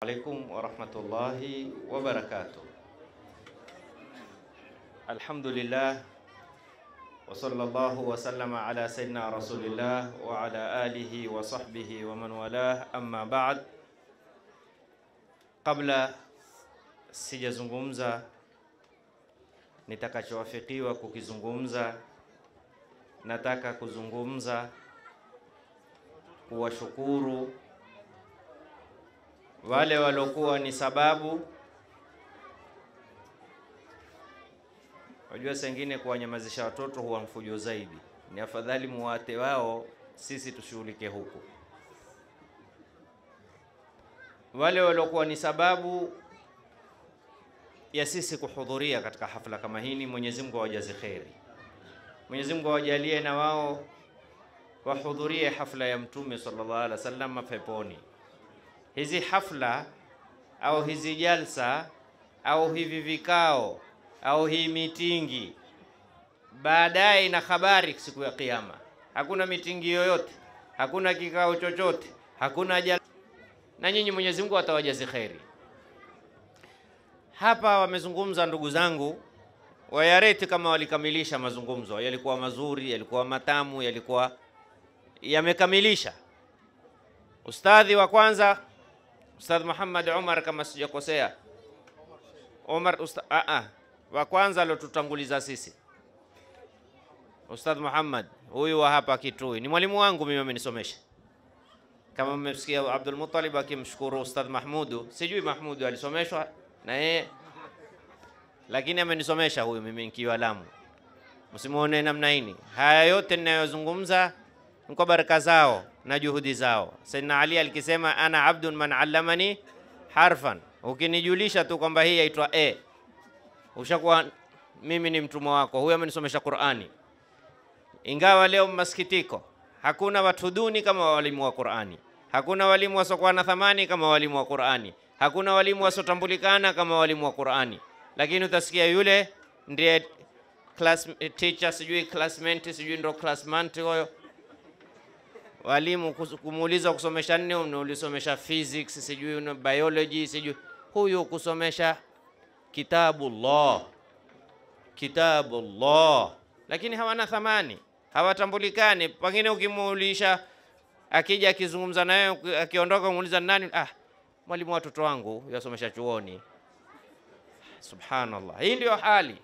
عليكم ورحمة الله وبركاته الحمد لله وصلى الله وسلم على سيدنا رسول الله وعلى آله وصحبه ومن والاه أما بعد قبل سيجا نتاكا شوافقي وكوكي kukizungumza نتاكا kuzungumza وشكورو wale walokuwa ni sababu. Wajua, sengine kuwanyamazisha watoto huwa mfujo zaidi, ni afadhali muwate wao, sisi tushughulike huku. Wale waliokuwa ni sababu ya sisi kuhudhuria katika hafla kama hii, ni Mwenyezi Mungu awajaze kheri, Mwenyezi Mungu awajalie na wao wahudhurie hafla ya Mtume sallallahu alaihi wasallam mapeponi hizi hafla au hizi jalsa au hivi vikao au hii mitingi baadaye ina habari siku ya Kiyama. Hakuna mitingi yoyote, hakuna kikao chochote, hakuna jal... na nyinyi Mwenyezi Mungu atawajazi kheri. Hapa wamezungumza ndugu zangu wayareti kama walikamilisha mazungumzo, yalikuwa mazuri, yalikuwa matamu, yalikuwa yamekamilisha. Ustadhi wa kwanza Ustadh Muhammad Umar kama sijakosea, Umar usta, a ah, a ah, wa kwanza alotutanguliza sisi Ustadh Muhammad huyu wa hapa Kitui ni mwalimu wangu mimi, amenisomesha kama mmesikia Abdul Muttalib akimshukuru Ustadh Mahmudu, sijui Mahmudu alisomeshwa na yeye, lakini amenisomesha huyu mimi nikiwa Lamu. Msimuone namna hii, haya yote ninayozungumza ni kwa baraka zao na juhudi zao. Sayyidina Ali alikisema, ana abdun man allamani harfan, ukinijulisha tu kwamba hii yaitwa e, ushakuwa mimi ni mtumwa wako, huyo amenisomesha Qur'ani. Ingawa leo masikitiko, hakuna watu duni kama walimu wa Qur'ani, hakuna walimu wasokuwa na thamani kama walimu wa Qur'ani, hakuna walimu wasotambulikana kama walimu wa Qur'ani, lakini utasikia yule ndiye class teacher, sijui classmate, sijui ndo classmate huyo walimu kumuuliza kusomesha nini, ulisomesha physics, sijui biology, sijui huyu kusomesha kitabu kitabullah, lakini hawana thamani, hawatambulikani. Pengine ukimuulisha, akija akizungumza na wewe, akiondoka, muuliza nani? Ah, mwalimu watoto wangu yasomesha chuoni. Subhanallah, hii ndio hali.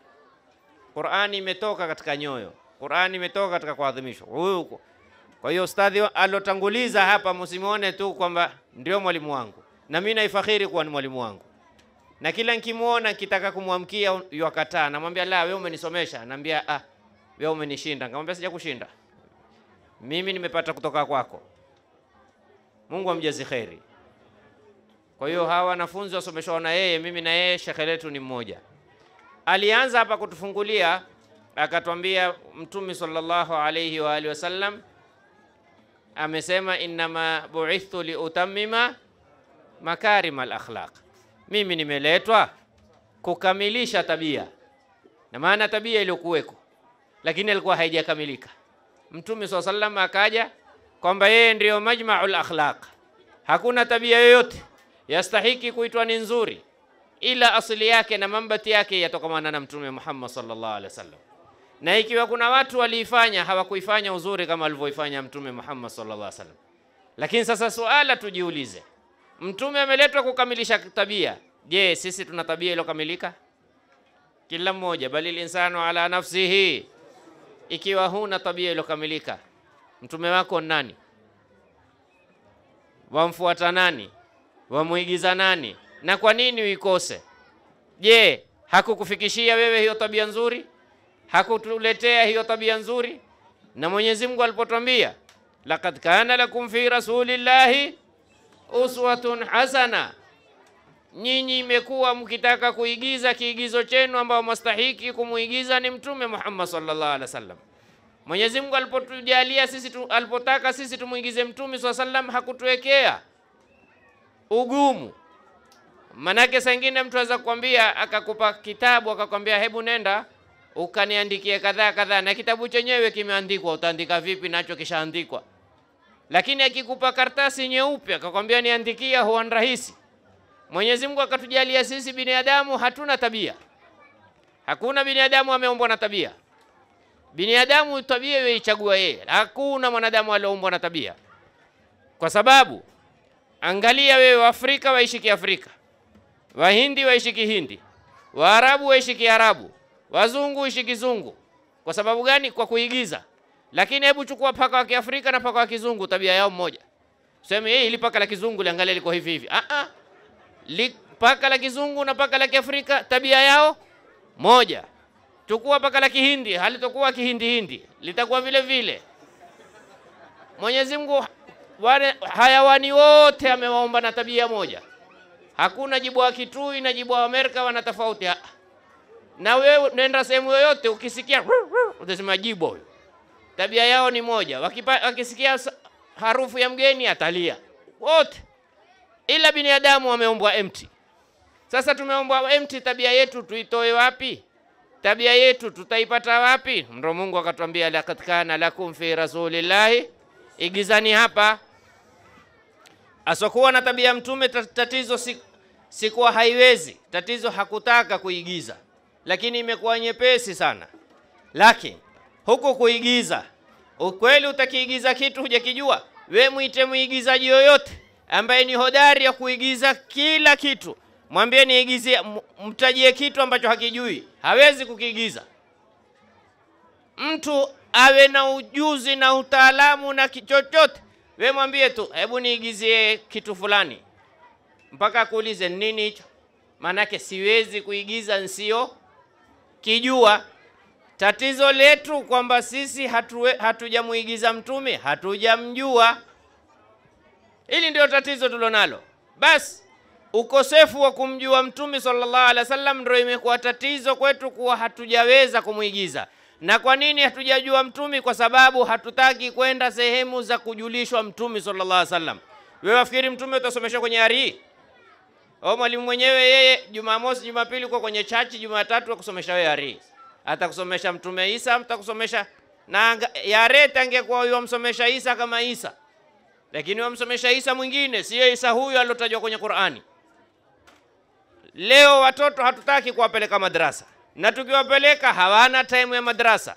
Qurani imetoka katika nyoyo, Qurani imetoka katika kuadhimishwa huyu kwa hiyo ustadhi alotanguliza hapa, msimuone tu kwamba ndio mwalimu wangu, na mimi naifakhiri kuwa ni mwalimu wangu, na kila nikimuona kitaka kumwamkia yakataa, namwambia la, wewe umenisomesha, naambia ah, wewe umenishinda. Nikamwambia kushinda mimi, nimepata kutoka kwako. Mungu amjazi kheri. Kwa hiyo hawa wanafunzi wasomeshwa na yeye, mimi na yeye shekhe letu ni mmoja. Alianza hapa kutufungulia akatwambia Mtume sallallahu alayhi wa alihi wasallam amesema innama buithtu liutammima makarima alakhlaq, mimi nimeletwa kukamilisha tabia, na maana tabia iliyokuweko, lakini alikuwa haijakamilika. Mtume swalla sallam akaja kwamba yeye ndiyo majmaul akhlaq, hakuna tabia yoyote yastahiki kuitwa ni nzuri ila asili yake na mambati yake yatokamana na Mtume Muhammad sallallahu alaihi wasallam na ikiwa kuna watu waliifanya hawakuifanya uzuri kama alivyoifanya Mtume Muhammad sallallahu alaihi wasallam. Lakini sasa suala tujiulize, Mtume ameletwa kukamilisha tabia. Je, sisi tuna tabia iliyokamilika? Kila mmoja, bali linsanu ala nafsihi, ikiwa huna tabia iliyokamilika, mtume wako nani? Wamfuata nani? Wamwigiza nani? Na kwa nini uikose? Je, hakukufikishia wewe hiyo tabia nzuri? hakutuletea hiyo tabia nzuri? Na Mwenyezi Mungu alipotwambia laqad kana lakum fi rasulillahi uswatun hasana, nyinyi imekuwa mkitaka kuigiza kiigizo chenu ambao mastahiki kumuigiza ni Mtume Muhammad sallallahu alaihi wasallam. Mwenyezi Mungu alipotujalia sisi tu, alipotaka sisi tumuigize Mtume swalla sallam hakutuwekea ugumu. Manake saa ingine mtu anaweza kukwambia, akakupa kitabu akakwambia, hebu nenda ukaniandikia kadhaa kadhaa, na kitabu chenyewe kimeandikwa, utaandika vipi? Nacho kishaandikwa. Lakini akikupa karatasi nyeupe akakwambia niandikia, huwa ni rahisi. Mwenyezi Mungu akatujalia sisi binadamu hatuna tabia. Hakuna binadamu ameumbwa na tabia. Binadamu tabia yeichagua yeye. Hakuna mwanadamu alioumbwa na tabia, kwa sababu angalia wewe, Waafrika waishi Kiafrika, Wahindi waishi Kihindi, Waarabu waishi Kiarabu, Wazungu ishi kizungu. Kwa sababu gani? Kwa kuigiza. Lakini hebu chukua paka wa Kiafrika na paka wa kizungu, tabia yao mmoja. Useme hey, ili paka la kizungu liangalie liko hivi hivi. Ah ah. Li, paka la kizungu na paka la Kiafrika tabia yao moja. Chukua paka la Kihindi, halitokuwa Kihindi hindi, litakuwa vile vile. Mwenyezi Mungu wale hayawani wote amewaumba na tabia moja. Hakuna jibwa kitui na jibwa Amerika wana tofauti. Ah, na wewe unaenda sehemu yoyote ukisikia utasema jibo huyo. Tabia yao ni moja, wakipa, wakisikia harufu ya mgeni atalia wote, ila binadamu wameumbwa empty. Sasa tumeumbwa empty, tabia yetu tuitoe wapi? Tabia yetu tutaipata wapi? Ndio Mungu akatwambia, lakad kana lakum fi rasulillahi, igizani hapa. Asokuwa na tabia mtume, tatizo si, sikuwa haiwezi, tatizo hakutaka kuigiza lakini imekuwa nyepesi sana. Lakini huku kuigiza, ukweli utakiigiza kitu hujakijua, we mwite mwigizaji yoyote ambaye ni hodari ya kuigiza kila kitu, mwambie niigizie, mtajie kitu ambacho hakijui, hawezi kukiigiza. Mtu awe na ujuzi na utaalamu na chochote, we mwambie tu, hebu niigizie kitu fulani, mpaka akuulize nini hicho, maanake siwezi kuigiza nsio kijua tatizo letu kwamba sisi hatujamwigiza hatu mtume, hatujamjua. Hili ndio tatizo tulonalo. Basi ukosefu wa kumjua mtume sallallahu alaihi wasallam ndio imekuwa tatizo kwetu, kuwa hatujaweza kumwigiza. Na kwa nini hatujajua mtumi? Kwa sababu hatutaki kwenda sehemu za kujulishwa mtumi sallallahu alaihi wasallam. Wewe wafikiri mtume utasomeshwa kwenye arii? au oh, mwalimu mwenyewe yeye Jumamosi, Jumapili uko kwenye chachi, Jumatatu akusomesha wewe yari, atakusomesha Mtume Isa, mtakusomesha na yareti. kwa huyo msomesha Isa kama Isa, lakini wamsomesha Isa mwingine, siyo Isa huyo aliotajwa kwenye Qur'ani. Leo watoto hatutaki kuwapeleka madrasa, na tukiwapeleka hawana time ya madrasa.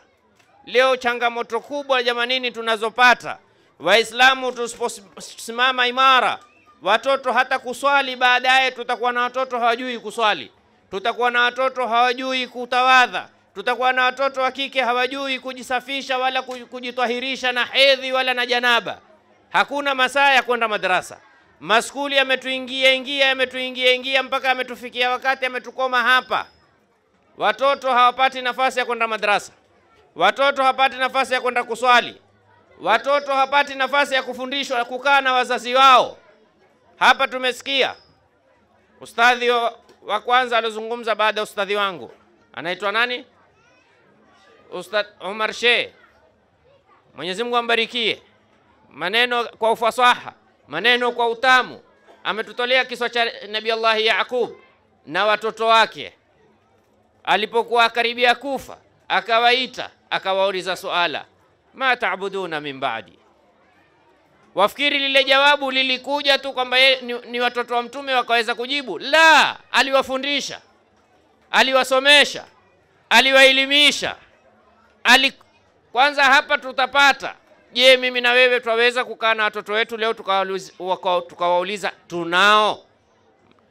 Leo changamoto kubwa jamanini tunazopata Waislamu tusiposimama imara watoto hata kuswali, baadaye tutakuwa na watoto hawajui kuswali, tutakuwa na watoto hawajui kutawadha, tutakuwa na watoto wa kike hawajui kujisafisha wala kujitwahirisha na hedhi wala na janaba. Hakuna masaa ya kwenda madrasa. Maskuli yametuingia ingia yametuingia ingia mpaka yametufikia wakati yametukoma hapa. Watoto hawapati nafasi ya kwenda madrasa, watoto hawapati nafasi ya kwenda kuswali, watoto hawapati nafasi ya kufundishwa kukaa na wazazi wao. Hapa tumesikia ustadhi wa kwanza aliozungumza baada ya ustadhi wangu anaitwa nani? Ustad Omar Sheikh, Mwenyezi Mungu ambarikie. Maneno kwa ufasaha, maneno kwa utamu, ametutolea kiswa cha Nabii Allah Yaqub na watoto wake alipokuwa akaribia kufa, akawaita akawauliza suala, ma taabuduna min baadi Wafikiri lile jawabu lilikuja tu kwamba ni, ni watoto wa mtume wakaweza kujibu? La, aliwafundisha, aliwasomesha, aliwaelimisha, ali kwanza hapa tutapata je, mimi na wewe twaweza kukaa na watoto wetu leo tukawauliza, tunao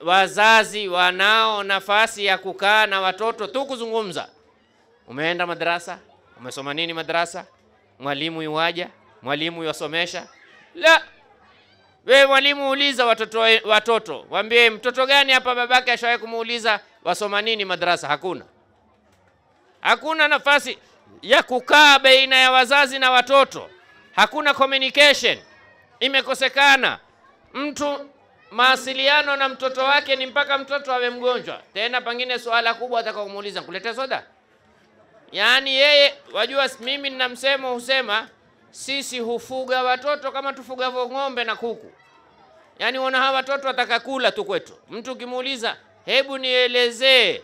wazazi wanao nafasi ya kukaa na watoto tu kuzungumza? Umeenda madarasa, umesoma nini madarasa? Mwalimu yuwaja, mwalimu yuwasomesha, la, wewe mwalimu, uliza watoto, watoto waambie mtoto gani hapa babake ashawahi kumuuliza wasoma nini madrasa? Hakuna, hakuna nafasi ya kukaa baina ya wazazi na watoto, hakuna communication, imekosekana. Mtu mawasiliano na mtoto wake ni mpaka mtoto awe mgonjwa. Tena pengine suala kubwa atakao kumuuliza, nkuletea soda? Yaani yeye wajua, mimi nina msemo husema sisi hufuga watoto kama tufugavyo ng'ombe na kuku. Yaani wana hawa watoto wataka kula tu kwetu. Mtu ukimuuliza, hebu nielezee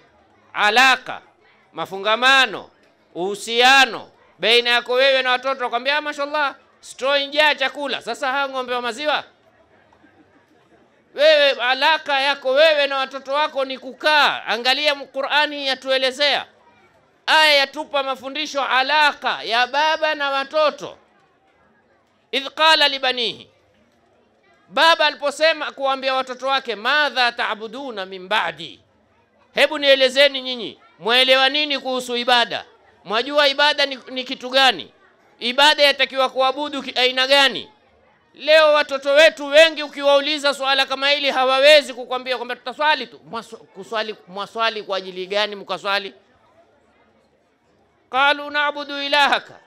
alaka, mafungamano, uhusiano baina yako wewe na watoto, akwambia ah, mashallah, stoo njaa chakula. Sasa hawa ng'ombe wa maziwa, wewe alaka yako wewe na watoto wako ni kukaa. Angalia Qur'ani yatuelezea, aya yatupa mafundisho alaka ya baba na watoto idh qala libanihi, baba aliposema kuwaambia watoto wake, madha taabuduna min baadi, hebu nielezeni nyinyi mwaelewa nini kuhusu ibada? Mwajua ibada ni, ni kitu gani? Ibada yatakiwa kuabudu aina gani? Leo watoto wetu wengi ukiwauliza swala kama hili hawawezi kukwambia kwamba tutaswali tu. Kuswali, mwaswali kwa ajili gani mkaswali? Qalu naabudu ilahaka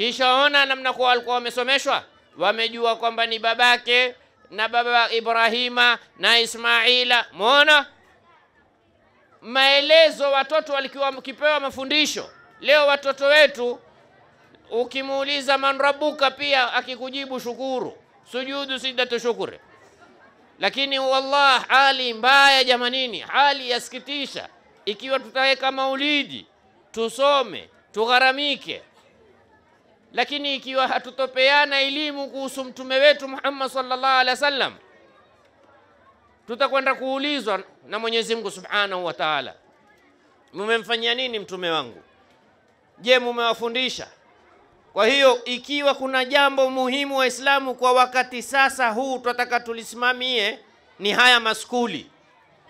kisha ona namna kwa walikuwa wamesomeshwa, wamejua kwamba ni babake na baba Ibrahima na Ismaila. Muona maelezo watoto walikuwa wakipewa mafundisho. Leo watoto wetu ukimuuliza man rabbuka, pia akikujibu shukuru, sujudu sijdatu shukuri. Lakini wallah, hali mbaya jamanini, hali yasikitisha. Ikiwa tutaweka maulidi, tusome, tugharamike lakini ikiwa hatutopeana elimu kuhusu mtume wetu Muhammad sallallahu alaihi wasallam, tutakwenda kuulizwa na Mwenyezi Mungu subhanahu wa taala, mumemfanyia nini mtume wangu? Je, mumewafundisha? Kwa hiyo ikiwa kuna jambo muhimu Waislamu kwa wakati sasa huu twataka tulisimamie ni haya maskuli,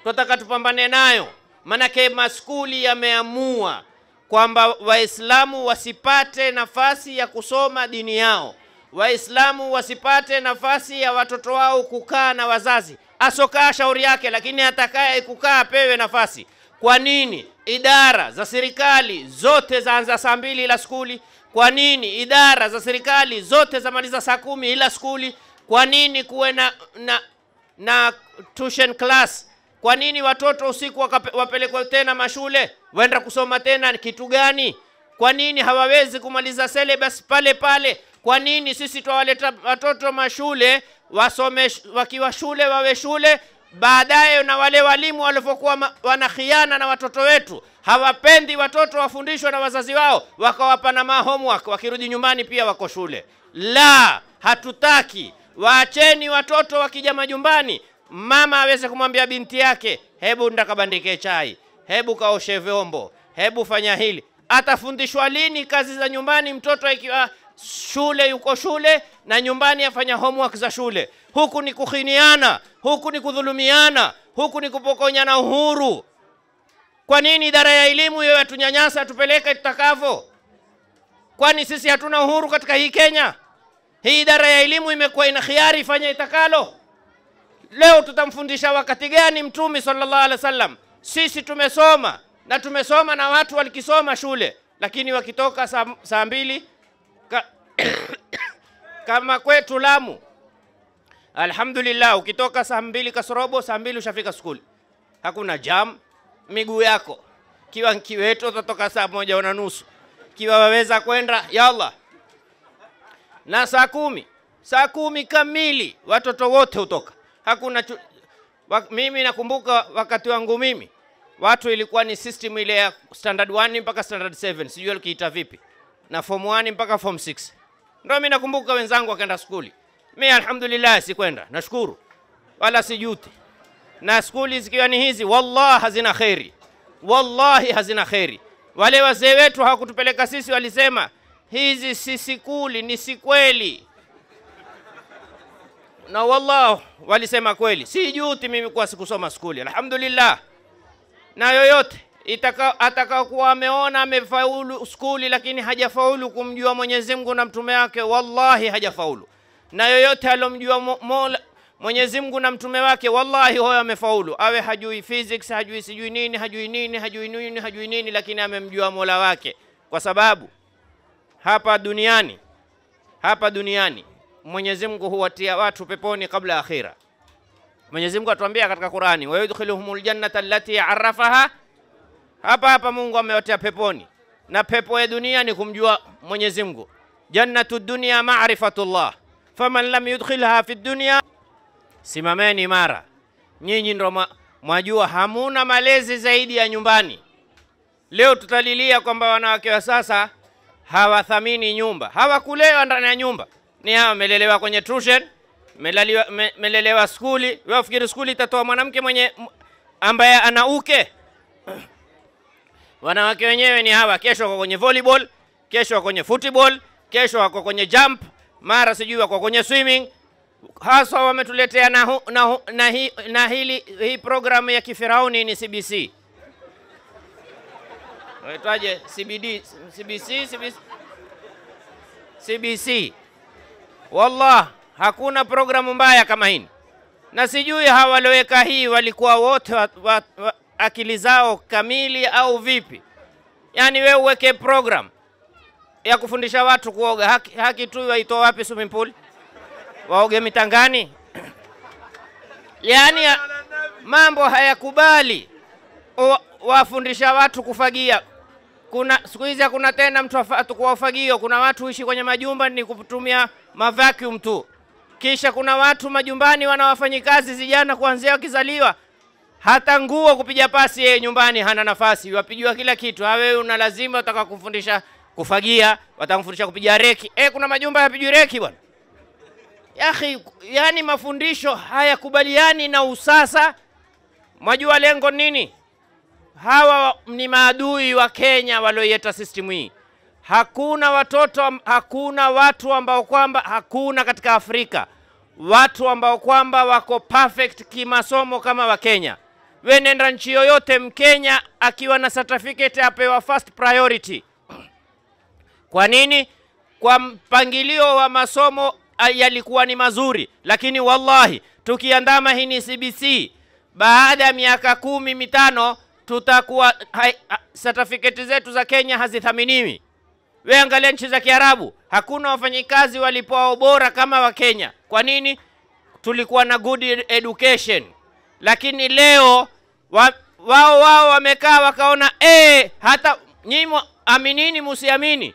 twataka tupambane nayo, manake maskuli yameamua kwamba Waislamu wasipate nafasi ya kusoma dini yao, Waislamu wasipate nafasi ya watoto wao kukaa na wazazi. Asokaa shauri yake, lakini atakaye kukaa apewe nafasi. Kwa nini idara za serikali zote zaanza saa mbili ila skuli? Kwa nini idara za serikali zote zamaliza saa kumi ila skuli? Kwa nini kuwe na, na, na tuition class kwa nini watoto usiku wapelekwe tena mashule? Waenda kusoma tena kitu gani? Kwa nini hawawezi kumaliza syllabus pale pale? Kwa nini sisi twawaleta watoto mashule wasome, wakiwa shule wawe shule baadaye, na wale walimu walivyokuwa wanakhiana na watoto wetu, hawapendi watoto wafundishwe na wazazi wao, wakawapa na homework, wakirudi nyumbani pia wako shule. La, hatutaki. Waacheni watoto wakija majumbani mama aweze kumwambia binti yake, hebu ndakabandike chai, hebu kaoshe vyombo, hebu fanya hili. Atafundishwa lini kazi za nyumbani mtoto ikiwa shule yuko shule na nyumbani afanya homework za shule? Huku ni kuhiniana, huku ni kudhulumiana, huku ni kupokonyana uhuru. Kwa nini idara ya elimu hiyo yatunyanyasa tupeleke tutakavyo? Kwani sisi hatuna uhuru katika hii Kenya? Hii idara ya elimu imekuwa ina hiari, fanya itakalo leo tutamfundisha wakati gani mtume sallallahu alaihi wasallam? Sisi tumesoma na tumesoma na watu walikisoma shule, lakini wakitoka saa, mbili ka, kama kwetu Lamu, alhamdulillah, ukitoka saa mbili kasorobo, saa mbili ushafika skuli, hakuna jam miguu yako. Kiwa nkiwetu utatoka saa moja na nusu, kiwa waweza kwenda yalla na saa kumi saa kumi kamili watoto wote hutoka hakuna chu... wa... mimi nakumbuka wakati wangu mimi watu ilikuwa ni system ile ya standard 1 mpaka standard 7 sijui alikiita vipi na form 1 mpaka form 6 ndio mimi nakumbuka wenzangu wakaenda skuli mimi alhamdulillah sikwenda nashukuru wala sijuti na skuli zikiwa ni hizi wallahi hazina khairi wallahi hazina kheri wale wazee wetu hawakutupeleka sisi walisema hizi si sikuli ni sikweli na wallah walisema kweli, si juti mimi kuwa sikusoma skuli, alhamdulillah. Na yoyote itaka atakakuwa ameona amefaulu skuli lakini hajafaulu kumjua Mwenyezi Mungu na mtume wake, wallahi hajafaulu. Na yoyote alomjua Mwenyezi Mungu na mtume wake, wallahi hoyo amefaulu, awe hajui physics, hajui sijui nini, hajui nini, hajui nini, hajui nini, lakini amemjua Mola wake, kwa sababu hapa duniani hapa duniani Mwenyezi Mungu huwatia watu peponi kabla akhira. Mwenyezi Mungu atuambia katika Qur'ani, wayudkhiluhumul jannata allati arrafaha. Hapa hapa Mungu amewatia peponi, na pepo ya dunia ni kumjua Mwenyezi Mungu. Jannatu dunya ma'rifatullah, faman lam yudkhilha fi dunya. Simameni imara, nyinyi ndo mwajua hamuna malezi zaidi ya nyumbani. Leo tutalilia kwamba wanawake wa sasa hawathamini nyumba, hawakulewa ndani ya nyumba ni hao melelewa kwenye tuition, melelewa, me, melelewa skuli. Wewe ufikiri skuli itatoa mwanamke mwenye ambaye ana uke? Wanawake wenyewe ni hawa, kesho wako kwenye volleyball, kesho wako kwenye football, kesho wako kwenye jump, mara sijui wako kwenye swimming. Haswa wametuletea na, hu, na, hu, na, hi, na hili hii programu ya kifirauni ni CBC waitwaje? CBD, CBC, CBC, CBC Wallah, hakuna programu mbaya kama hii, na sijui hawaloweka hii walikuwa wote wa, wa, wa, akili zao kamili au vipi? Yaani we uweke program ya kufundisha watu kuoga, haki, haki tu waitoa wapi swimming pool? Waoge mitangani? Yaani mambo hayakubali wafundisha watu kufagia kuna siku hizi hakuna tena mtu kwa ufagio. Kuna watu huishi kwenye majumba ni kutumia mavacuum tu, kisha kuna watu majumbani wanawafanyikazi zijana kuanzia wakizaliwa hata nguo kupiga pasi yeye nyumbani hana nafasi, wapigiwa kila kitu. Wewe una lazima utaka kumfundisha kufagia, watamfundisha kupiga reki. E, kuna majumba yapigwi reki bwana. Yaani, yani mafundisho hayakubaliani na usasa. Mwajua lengo nini? hawa ni maadui wa Kenya walioleta system hii. Hakuna watoto, hakuna watu ambao kwamba hakuna katika Afrika watu ambao kwamba wako perfect kimasomo kama Wakenya. Wewe nenda nchi yoyote, Mkenya akiwa na certificate apewa first priority. Kwa nini? Kwa mpangilio wa masomo yalikuwa ni mazuri, lakini wallahi tukiandama hii ni CBC, baada ya miaka kumi mitano tutakuwa certificate zetu za Kenya hazithaminiwi. We angalia nchi za Kiarabu, hakuna wafanyikazi walipoa bora kama wa Kenya. Kwa nini? Tulikuwa na good education, lakini leo wa, wao wao wamekaa wakaona ee, hata nyinyi aminini musiamini,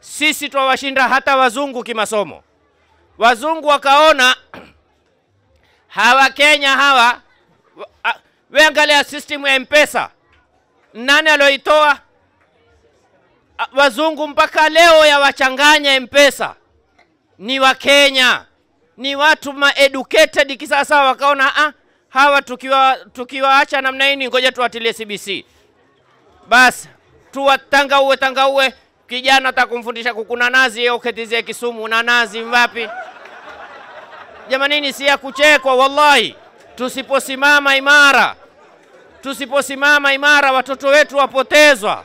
sisi twawashinda hata wazungu kimasomo. Wazungu wakaona hawa Kenya hawa, we angalia system ya Mpesa nani aloitoa? Wazungu mpaka leo yawachanganya mpesa, ni Wakenya, ni watu maeducated kisasa, wakaona ah, hawa tukiwa tukiwaacha namna hii, ngoja tuwatilie CBC basi, tuwatangauwe tangauwe kijana atakumfundisha kukuna nazi yoketizie Kisumu na nazi mvapi? Jamanini, si ya kuchekwa wallahi, tusiposimama imara Tusiposimama imara, watoto wetu wapotezwa,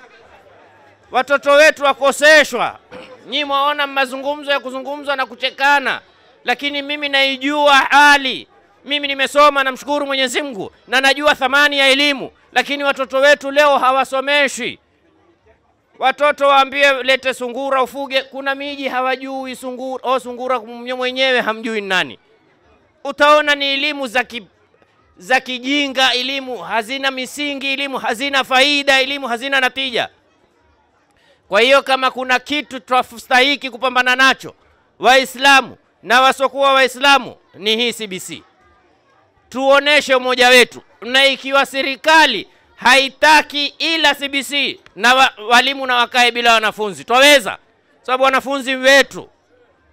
watoto wetu wakoseshwa. Nyinyi mwaona mazungumzo ya kuzungumzwa na kuchekana, lakini mimi naijua hali. Mimi nimesoma, namshukuru Mwenyezi Mungu na najua thamani ya elimu, lakini watoto wetu leo hawasomeshwi. Watoto waambie lete sungura ufuge, kuna miji hawajui sungura. O, oh, sungura mwenyewe hamjui nani. Utaona ni elimu za za kijinga, elimu hazina misingi, elimu hazina faida, elimu hazina natija. Kwa hiyo kama kuna kitu twastahiki kupambana nacho Waislamu na wasokuwa Waislamu ni hii CBC, tuoneshe umoja wetu, na ikiwa serikali haitaki ila CBC na wa, walimu na wakae bila wanafunzi, twaweza sababu wanafunzi wetu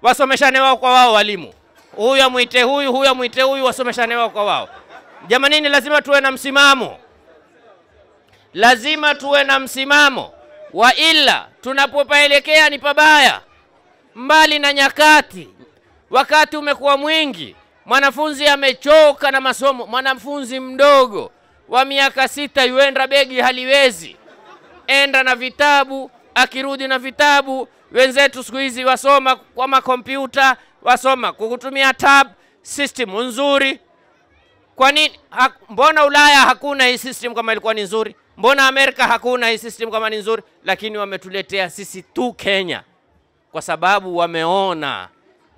wasomeshane wao kwa wao, walimu huyu amwite huyu, huyu amwite huyu, wasomeshane wao kwa wao. Jamanini, lazima tuwe na msimamo, lazima tuwe na msimamo wa ila, tunapopaelekea ni pabaya, mbali na nyakati. Wakati umekuwa mwingi, mwanafunzi amechoka na masomo. Mwanafunzi mdogo wa miaka sita yuenda begi haliwezi, enda na vitabu, akirudi na vitabu. Wenzetu siku hizi wasoma kwa makompyuta, wasoma kwa kutumia tab, system nzuri kwa nini ha, mbona ulaya hakuna hii system kama ilikuwa ni nzuri mbona amerika hakuna hii system kama ni nzuri lakini wametuletea sisi tu kenya kwa sababu wameona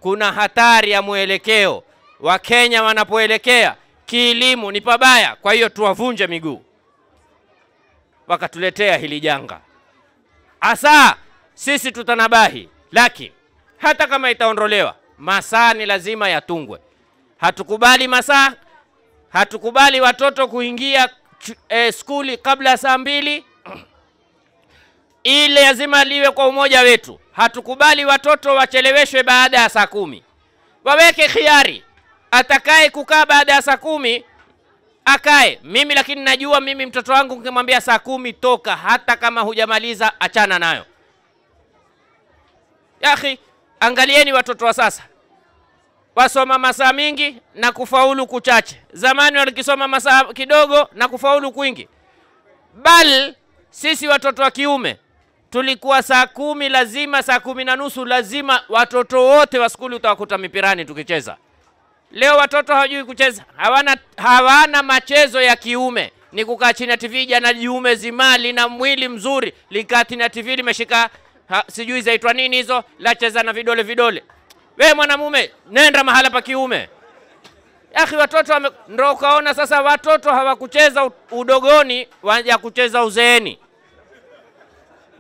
kuna hatari ya mwelekeo wakenya wanapoelekea kilimo ni pabaya kwa hiyo tuwavunje miguu wakatuletea hili janga hasa sisi tutanabahi lakini hata kama itaondolewa masaa ni lazima yatungwe hatukubali masaa hatukubali watoto kuingia eh, skuli kabla saa mbili ile lazima liwe kwa umoja wetu. Hatukubali watoto wacheleweshwe baada ya saa kumi. Waweke khiari, atakaye kukaa baada ya saa kumi akae. Mimi lakini najua mimi mtoto wangu nikimwambia saa kumi toka, hata kama hujamaliza achana nayo. yahi angalieni watoto wa sasa wasoma masaa mingi na kufaulu kuchache. Zamani walikisoma masaa kidogo na kufaulu kwingi. Bal sisi watoto wa kiume tulikuwa saa kumi lazima, saa kumi na nusu lazima, watoto wote wa skuli utawakuta mipirani tukicheza. Leo watoto hawajui kucheza, hawana, hawana machezo ya kiume, ni kukaa chini ya TV. Jana jiume zima lina mwili mzuri likaa chini ya TV limeshika sijui zaitwa nini hizo, lacheza na vidole vidole we mwanamume nenda mahala pa kiume akhi watoto wame... ndo ukaona sasa watoto hawakucheza udogoni waja kucheza uzeeni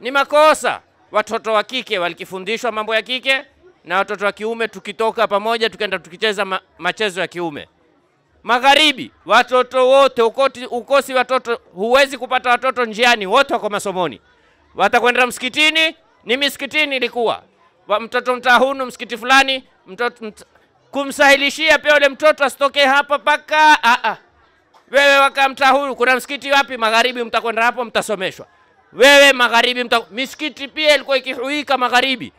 ni makosa watoto wa kike walikifundishwa mambo ya kike na watoto wa kiume tukitoka pamoja tukaenda tukicheza ma, machezo ya kiume magharibi watoto wote ukoti, ukosi watoto huwezi kupata watoto njiani wote wako masomoni watakwenda msikitini ni misikitini ilikuwa wa mtoto mtahunu msikiti fulani mtoto mt... kumsahilishia pia yule mtoto asitokee hapa paka a a wewe mtahunu kuna msikiti wapi magharibi mtakwenda hapo mtasomeshwa wewe magharibi mta... misikiti pia ilikuwa ikihuika magharibi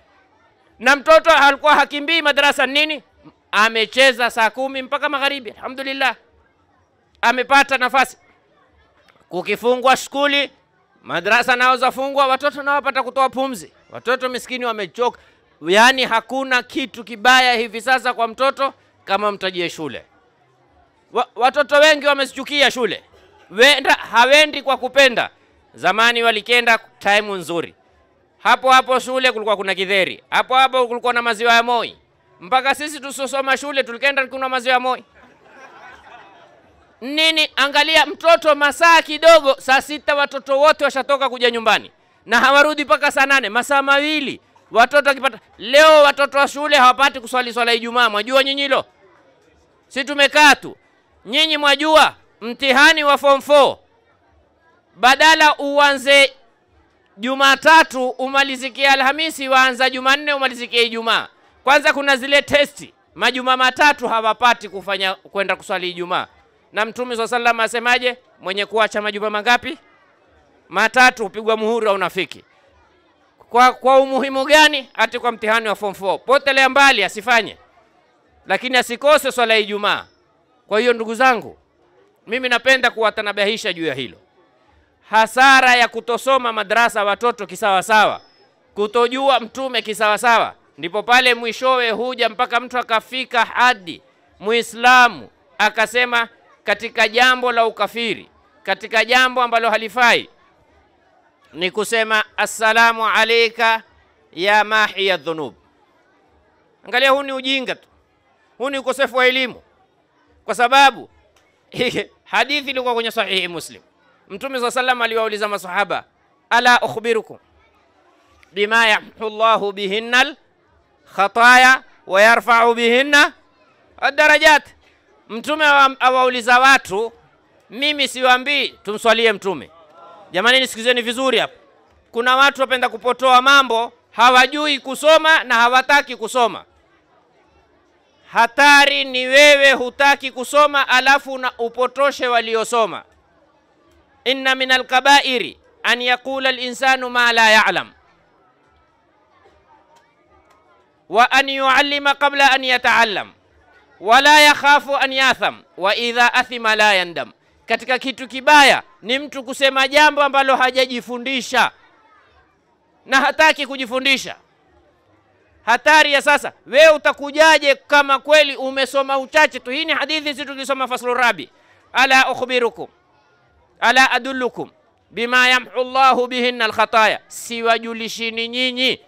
na mtoto alikuwa hakimbii madarasa nini amecheza saa kumi mpaka magharibi alhamdulillah amepata nafasi kukifungwa shkuli madarasa nao zafungwa watoto nao wapata kutoa pumzi watoto miskini wamechoka Yaani hakuna kitu kibaya hivi sasa kwa mtoto kama mtajie shule. Wa, watoto wengi wamesichukia shule, wenda hawendi kwa kupenda. Zamani walikenda time nzuri, hapo hapo shule kulikuwa kuna kidheri, hapo hapo kulikuwa na maziwa ya Moi. Mpaka sisi tusiosoma shule tulikenda kunywa maziwa ya Moi nini? Angalia mtoto masaa kidogo, saa sita watoto wote washatoka kuja nyumbani na hawarudi mpaka saa nane, masaa mawili. Watoto wakipata leo, watoto wa shule hawapati kuswali swala Ijumaa. Mwajua nyinyi hilo? Si tumekaa tu, nyinyi mwajua mtihani wa form 4 badala uanze Jumatatu umalizikie Alhamisi, waanza Jumanne umalizikie Ijumaa. Kwanza kuna zile testi, majuma matatu hawapati kufanya kwenda kuswali Ijumaa. Na Mtume swalla wasallam asemaje? Mwenye kuacha majuma mangapi? Matatu hupigwa muhuri wa unafiki kwa, kwa umuhimu gani? Ati kwa mtihani wa form 4 potelea mbali, asifanye lakini asikose swala ya Ijumaa. Kwa hiyo ndugu zangu, mimi napenda kuwatanabahisha juu ya hilo. Hasara ya kutosoma madrasa watoto kisawasawa, kutojua mtume kisawasawa, ndipo pale mwishowe huja mpaka mtu akafika hadi Muislamu akasema katika jambo la ukafiri, katika jambo ambalo halifai ni kusema assalamu alaika ya mahiya dhunub. Angalia, huu ni ujinga tu, huu ni ukosefu wa elimu, kwa sababu hadithi ilikuwa kwenye sahihi Muslim. Mtume saa salam aliwauliza masahaba, ala ukhbirukum bima yamhu llahu bihinna lkhataya wa yarfau bihinna adarajat. Mtume awauliza watu, mimi siwaambii tumswalie mtume Jamani, nisikizeni vizuri hapa. Kuna watu wapenda kupotoa mambo, hawajui kusoma na hawataki kusoma. Hatari ni wewe hutaki kusoma, alafu na upotoshe waliosoma. Inna min alkabairi an yaqula alinsanu ma la ya'lam wa an yuallima qabla an yata'allam wala yakhafu an yatham wa idha athima la yandam, katika kitu kibaya ni mtu kusema jambo ambalo hajajifundisha na hataki kujifundisha. Hatari ya sasa, we utakujaje kama kweli umesoma uchache tu? Hii ni hadithi zetu tulisoma faslu rabi, ala ukhbirukum ala adullukum bima yamhu llahu bihinna alkhataya, siwajulishini nyinyi.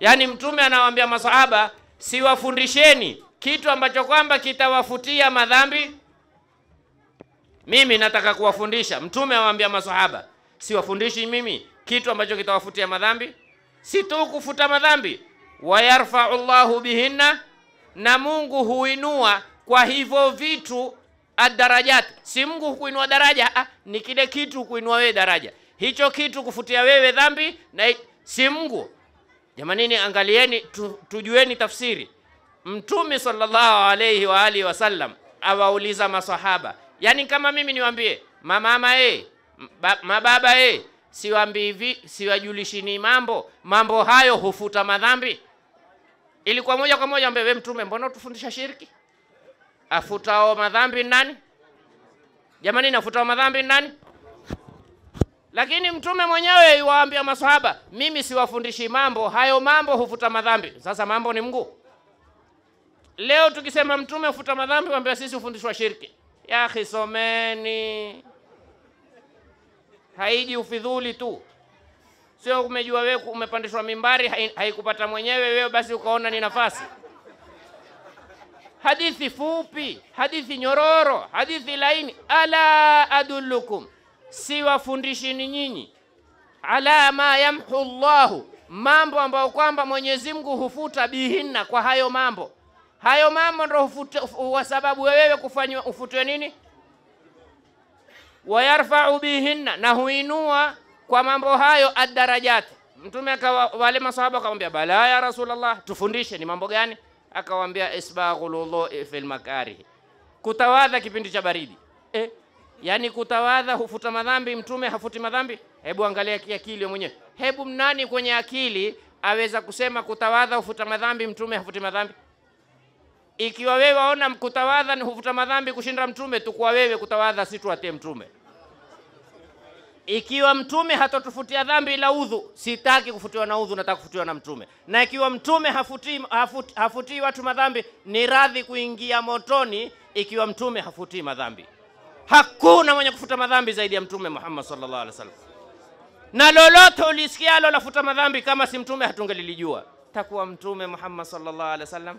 Yani Mtume anawaambia masahaba, siwafundisheni kitu ambacho kwamba kitawafutia madhambi mimi nataka kuwafundisha. Mtume awaambia maswahaba, siwafundishi mimi kitu ambacho kitawafutia madhambi, si tu kufuta madhambi, wayarfau llahu bihinna, na Mungu huinua kwa hivyo vitu adarajat. Si Mungu kuinua daraja ah, ni kile kitu kuinua wewe daraja, hicho kitu kufutia wewe dhambi na si Mungu. Jamanini, angalieni tu, tujueni tafsiri. Mtume sallallahu alayhi wa alihi wasallam awauliza masahaba Yaani kama mimi niwaambie mamama eh, ee, mababa eh, ee, siwaambi hivi, siwajulishini mambo, mambo hayo hufuta madhambi. Ilikuwa moja kwa moja ambaye mtume, mbona utufundisha shirki? Afutao madhambi nani? Jamani, nafutao madhambi nani? Lakini mtume mwenyewe iwaambia maswahaba, mimi siwafundishi mambo hayo, mambo hufuta madhambi. Sasa mambo ni Mungu. Leo tukisema mtume hufuta madhambi, waambia sisi hufundishwa shirki ya akhi, someni, haiji ufidhuli tu, sio umejua wewe umepandishwa mimbari haikupata hai mwenyewe wewe, basi ukaona ni nafasi. Hadithi fupi, hadithi nyororo, hadithi laini. Ala adullukum, siwafundishini nyinyi ala ma yamhu Allahu, mambo ambayo kwamba Mwenyezi Mungu hufuta bihinna, kwa hayo mambo hayo mambo ndo sababu wewe kufanywa ufutwe nini, wayarfau bihinna, na huinua kwa mambo hayo adarajati. Mtume akawa wale masahaba akamwambia, bala ya Rasulullah, tufundishe ni mambo gani? Akawambia, isbaghul wudhui fil makarihi, kutawadha kipindi cha baridi eh, yani kutawadha hufuta madhambi. Mtume hafuti madhambi? Hebu angalia kiakili mwenyewe, hebu mnani kwenye akili aweza kusema kutawadha hufuta madhambi, mtume hafuti madhambi? Ikiwa wewe waona mkutawadha ni huvuta madhambi kushinda mtume, tukuwa wewe kutawadha, si tuatie mtume. Ikiwa mtume hatotufutia dhambi ila udhu, sitaki kufutiwa na udhu, nataka kufutiwa na mtume. Na ikiwa mtume hafutii hafuti, hafuti watu madhambi, ni radhi kuingia motoni ikiwa mtume hafutii madhambi. Hakuna mwenye kufuta madhambi zaidi ya mtume Muhammad sallallahu alaihi wasallam, na lolote ulisikialo lafuta madhambi kama si mtume hatungelilijua. Takuwa mtume Muhammad sallallahu alaihi wasallam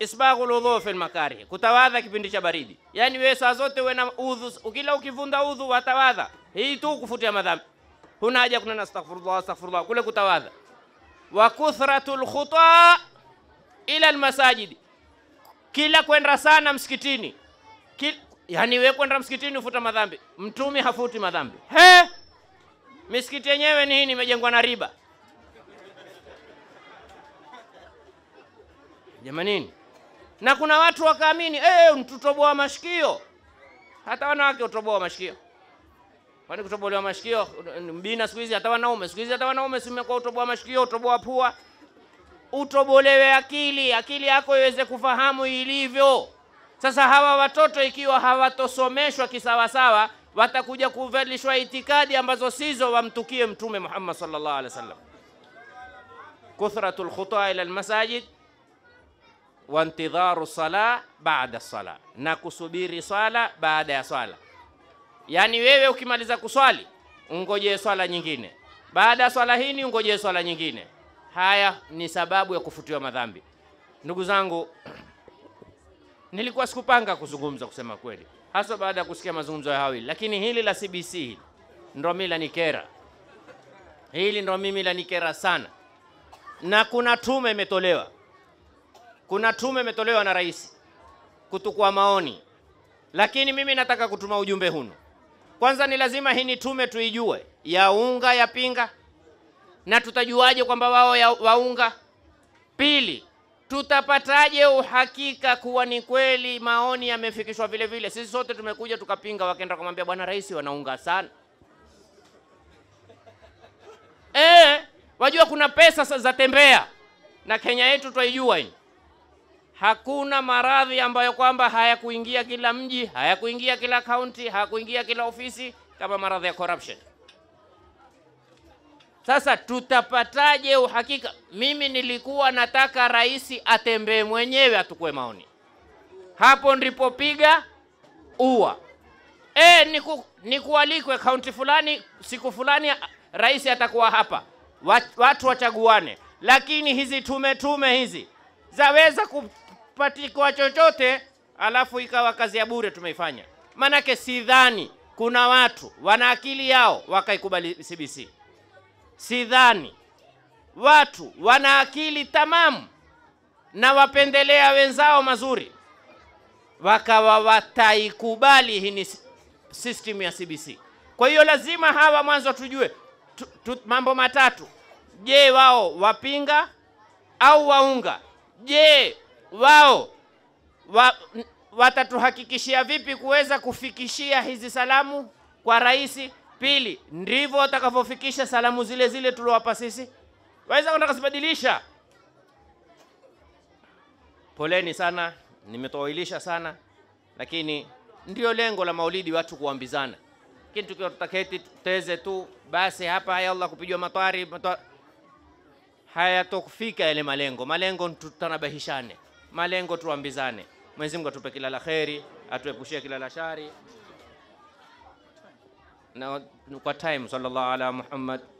isbaghu ludhu fil makarih, kutawadha kipindi cha baridi. Yani wewe saa zote uwe na udhu, ukila ukivunda udhu watawadha hii tu kufutia madhambi, huna haja kunena astaghfirullah astaghfirullah, kule kutawadha. Wa kuthratul khuta ila almasajidi, kila kwenda sana msikitini kila, yani wewe kwenda msikitini ufuta madhambi. Mtume hafuti madhambi. He, misikiti yenyewe ni hii, imejengwa na riba. Jamanini, na kuna watu wakaamini, eh, mtutoboa mashikio. Hata wanawake utoboa mashikio, kwani kutobolewa mashikio mbina siku hizi? Hata wanaume siku hizi, hata wanaume simekuwa utoboa mashikio, utoboa pua, utobolewe akili, akili yako iweze kufahamu ilivyo. Sasa hawa watoto ikiwa hawatosomeshwa kisawasawa, watakuja kuvalishwa itikadi ambazo sizo, wamtukie Mtume Muhammad sallallahu alaihi wasallam. Kuthratul khutaa ila almasajid wa intidharu sala baada sala, na kusubiri swala baada ya swala. yani wewe ukimaliza kuswali ungojee swala nyingine, baada ya swala hii ungojee swala nyingine. Haya ni sababu ya kufutiwa madhambi. Ndugu zangu, nilikuwa sikupanga kuzungumza kusema kweli, hasa baada ya kusikia mazungumzo ya hawili, lakini hili la CBC ndo mimi lanikera, hili ndo mimi lanikera sana, na kuna tume imetolewa kuna tume imetolewa na rais kutukua maoni, lakini mimi nataka kutuma ujumbe huno. Kwanza ni lazima hii ni tume tuijue, yaunga yapinga, na tutajuaje kwamba wao ya, waunga? Pili, tutapataje uhakika kuwa ni kweli maoni yamefikishwa vile vile? Sisi sote tumekuja tukapinga, wakaenda kumwambia bwana rais, wanaunga sana. E, wajua kuna pesa za tembea na Kenya yetu twaijua hii hakuna maradhi ambayo kwamba hayakuingia kila mji, hayakuingia kila kaunti, hayakuingia kila ofisi kama maradhi ya corruption. Sasa tutapataje uhakika? Mimi nilikuwa nataka rais atembee mwenyewe atukue maoni. Hapo ndipo piga ua. E, niku, nikualikwe kaunti fulani siku fulani rais atakuwa hapa, watu wachaguane. Lakini hizi tume tume hizi zaweza kwa chochote, alafu ikawa kazi ya bure tumeifanya. Manake sidhani kuna watu wana akili yao wakaikubali CBC, sidhani watu wana akili tamamu na wapendelea wenzao mazuri wakawa wataikubali hii ni system ya CBC. Kwa hiyo lazima hawa mwanzo tujue tu, tu, mambo matatu. Je, wao wapinga au waunga? Je, wao wa, watatuhakikishia vipi kuweza kufikishia hizi salamu kwa rais? Pili, ndivyo watakavyofikisha salamu zile zile tuliowapa sisi, waweza kwenda kuzibadilisha. Poleni sana, nimetoailisha sana, lakini ndio lengo la maulidi, watu kuambizana. Lakini tukiwa tutaketi tuteze tu basi hapa, haya Allah kupijwa matwari, matwari hayatokufika yale malengo. Malengo tutanabahishane malengo tuambizane. Mwenyezi Mungu atupe kila la kheri, atuepushie kila la shari. Na kwa time sallallahu ala Muhammad